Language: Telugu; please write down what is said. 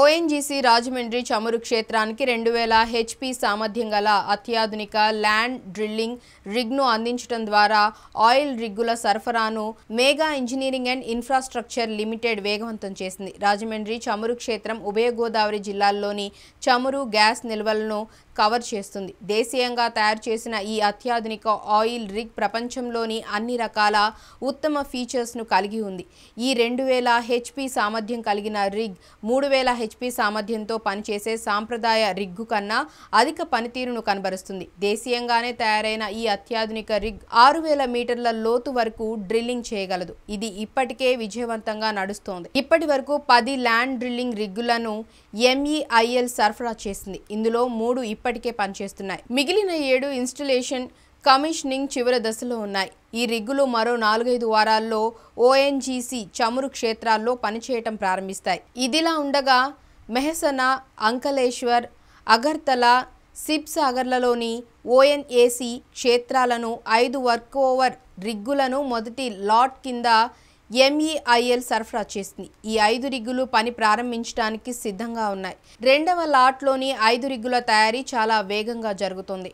ఓఎన్జీసీ రాజమండ్రి చమురు క్షేత్రానికి రెండు వేల హెచ్పి సామర్థ్యం గల అత్యాధునిక ల్యాండ్ డ్రిల్లింగ్ రిగ్ను అందించడం ద్వారా ఆయిల్ రిగ్గుల సరఫరాను Megha Engineering and Infrastructure Limited వేగవంతం చేసింది రాజమండ్రి చమురు క్షేత్రం ఉభయ గోదావరి జిల్లాల్లోని చమురు గ్యాస్ నిల్వలను కవర్ చేస్తుంది దేశీయంగా తయారు చేసిన ఈ అత్యాధునిక ఆయిల్ రిగ్ ప్రపంచంలోని అన్ని రకాల ఉత్తమ ఫీచర్స్ను కలిగి ఉంది ఈ రెండు వేల హెచ్పి సామర్థ్యం కలిగిన రిగ్ మూడు వేల హెచ్పి సామర్థ్యంతో పనిచేసే సాంప్రదాయ రిగ్గు కన్నా అధిక పనితీరును కనబరుస్తుంది దేశీయంగానే తయారైన ఈ అత్యాధునిక రిగ్ ఆరు వేల మీటర్ల లోతు వరకు డ్రిల్లింగ్ చేయగలదు ఇది ఇప్పటికే విజయవంతంగా నడుస్తోంది ఇప్పటి వరకు పది ల్యాండ్ డ్రిల్లింగ్ రిగ్గులను ఎంఈఐఎల్ e సరఫరా చేసింది ఇందులో మూడు ఇప్పటికే పనిచేస్తున్నాయి మిగిలిన ఏడు ఇన్స్టలేషన్ కమిషనింగ్ చివరి దశలో ఉన్నాయి ఈ రిగ్గులు మరో నాలుగైదు వారాల్లో ఓఎన్జీసీ చమురు క్షేత్రాల్లో పనిచేయటం ప్రారంభిస్తాయి ఇదిలా ఉండగా మెహసన అంకలేశ్వర్ అగర్తల సిప్సాగర్లలోని సాగర్లలోని క్షేత్రాలను ఐదు వర్క్ ఓవర్ రిగ్గులను మొదటి లాట్ కింద ఎంఈఐఎల్ e సరఫరా చేసింది ఈ ఐదు రిగ్గులు పని ప్రారంభించడానికి సిద్ధంగా ఉన్నాయి రెండవ లాట్లోని ఐదు రిగ్గుల తయారీ చాలా వేగంగా జరుగుతుంది